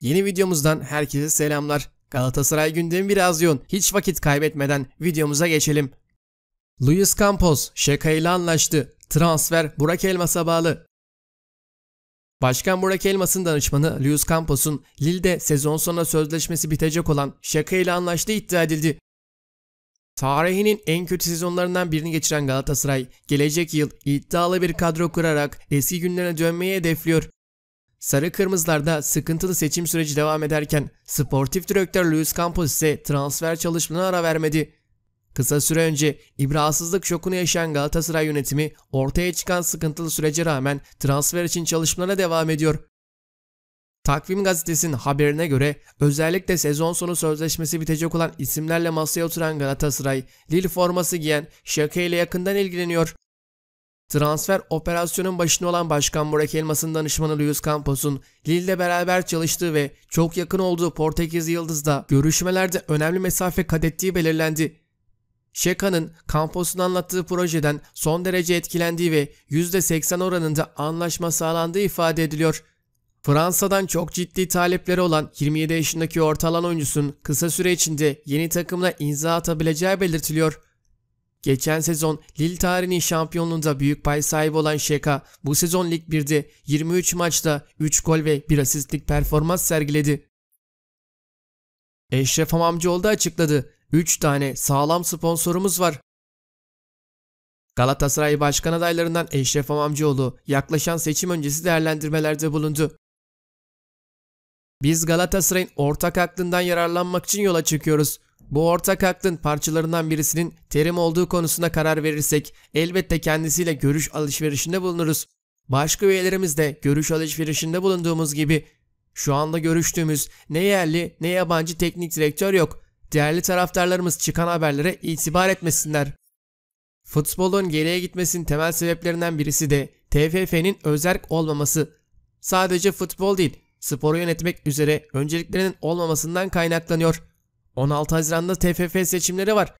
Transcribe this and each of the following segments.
Yeni videomuzdan herkese selamlar. Galatasaray gündemi biraz yoğun. Hiç vakit kaybetmeden videomuza geçelim. Luis Campos Şeka ile anlaştı. Transfer Burak Elmas'a bağlı. Başkan Burak Elmas'ın danışmanı Luis Campos'un Lille'de sezon sonuna sözleşmesi bitecek olan Şaka ile anlaştığı iddia edildi. Tarihinin en kötü sezonlarından birini geçiren Galatasaray, gelecek yıl iddialı bir kadro kurarak eski günlerine dönmeyi hedefliyor. Sarı Kırmızılar'da sıkıntılı seçim süreci devam ederken sportif direktör Luis Campos ise transfer çalışmalarına ara vermedi. Kısa süre önce ibrasızlık şokunu yaşayan Galatasaray yönetimi ortaya çıkan sıkıntılı sürece rağmen transfer için çalışmalarına devam ediyor. Takvim gazetesinin haberine göre özellikle sezon sonu sözleşmesi bitecek olan isimlerle masaya oturan Galatasaray, Lille forması giyen Şaka ile yakından ilgileniyor. Transfer operasyonun başında olan Başkan Burak Elmas'ın danışmanı Luis Campos'un Lille'de beraber çalıştığı ve çok yakın olduğu Portekiz Yıldız'da görüşmelerde önemli mesafe kat ettiği belirlendi. Şeka'nın Campos'un anlattığı projeden son derece etkilendiği ve %80 oranında anlaşma sağlandığı ifade ediliyor. Fransa'dan çok ciddi talepleri olan 27 yaşındaki orta alan oyuncusun kısa süre içinde yeni takımla imza atabileceği belirtiliyor. Geçen sezon Lille tarihinin şampiyonluğunda büyük pay sahibi olan Şeka bu sezon Lig 1'de 23 maçta 3 gol ve 1 asistlik performans sergiledi. Eşref Hamamcıoğlu da açıkladı. 3 tane sağlam sponsorumuz var. Galatasaray Başkan adaylarından Eşref Amamcıoğlu yaklaşan seçim öncesi değerlendirmelerde bulundu. Biz Galatasaray'ın ortak aklından yararlanmak için yola çıkıyoruz. Bu ortak aklın parçalarından birisinin terim olduğu konusunda karar verirsek elbette kendisiyle görüş alışverişinde bulunuruz. Başka üyelerimiz de görüş alışverişinde bulunduğumuz gibi şu anda görüştüğümüz ne yerli ne yabancı teknik direktör yok. Değerli taraftarlarımız çıkan haberlere itibar etmesinler. Futbolun geriye gitmesinin temel sebeplerinden birisi de TFF'nin özerk olmaması. Sadece futbol değil, sporu yönetmek üzere önceliklerinin olmamasından kaynaklanıyor. 16 Haziran'da TFF seçimleri var.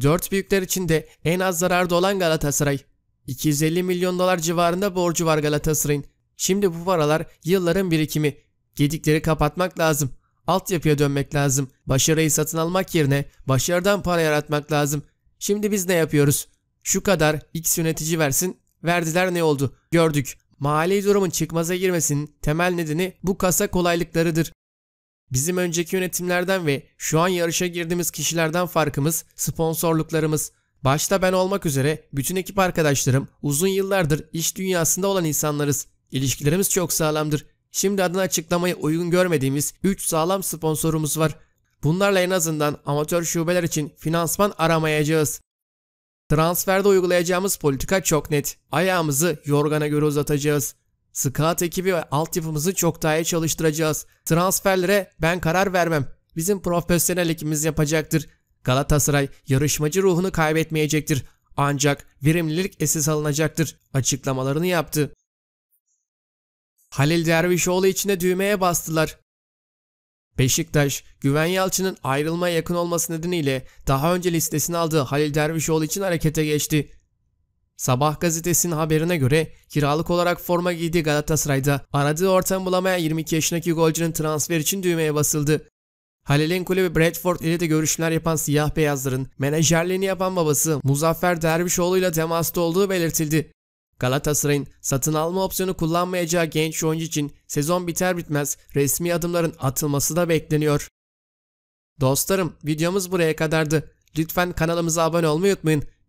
4 büyükler içinde en az zararda olan Galatasaray. 250 milyon dolar civarında borcu var Galatasaray'ın. Şimdi bu paralar yılların birikimi. Gedikleri kapatmak lazım. Altyapıya dönmek lazım. Başarıyı satın almak yerine başarıdan para yaratmak lazım. Şimdi biz ne yapıyoruz? Şu kadar X yönetici versin. Verdiler ne oldu? Gördük. Mali durumun çıkmaza girmesinin temel nedeni bu kasa kolaylıklarıdır. Bizim önceki yönetimlerden ve şu an yarışa girdiğimiz kişilerden farkımız sponsorluklarımız. Başta ben olmak üzere bütün ekip arkadaşlarım uzun yıllardır iş dünyasında olan insanlarız. İlişkilerimiz çok sağlamdır. Şimdi adını açıklamayı uygun görmediğimiz 3 sağlam sponsorumuz var. Bunlarla en azından amatör şubeler için finansman aramayacağız. Transferde uygulayacağımız politika çok net. Ayağımızı yorgana göre uzatacağız. Scout ekibi ve altyapımızı çok daha iyi çalıştıracağız. Transferlere ben karar vermem. Bizim profesyonel ekibimiz yapacaktır. Galatasaray yarışmacı ruhunu kaybetmeyecektir. Ancak verimlilik esas alınacaktır açıklamalarını yaptı. Halil Dervişoğlu için de düğmeye bastılar. Beşiktaş, Güven Yalçın'ın ayrılmaya yakın olması nedeniyle daha önce listesini aldığı Halil Dervişoğlu için harekete geçti. Sabah gazetesinin haberine göre kiralık olarak forma giydiği Galatasaray'da aradığı ortam bulamayan 22 yaşındaki golcünün transfer için düğmeye basıldı. Halil'in kulübü Bradford ile de görüşmeler yapan siyah beyazların menajerliğini yapan babası Muzaffer Dervişoğlu ile temasta olduğu belirtildi. Galatasaray'ın satın alma opsiyonu kullanmayacağı genç oyuncu için sezon biter bitmez resmi adımların atılması da bekleniyor. Dostlarım videomuz buraya kadardı. Lütfen kanalımıza abone olmayı unutmayın.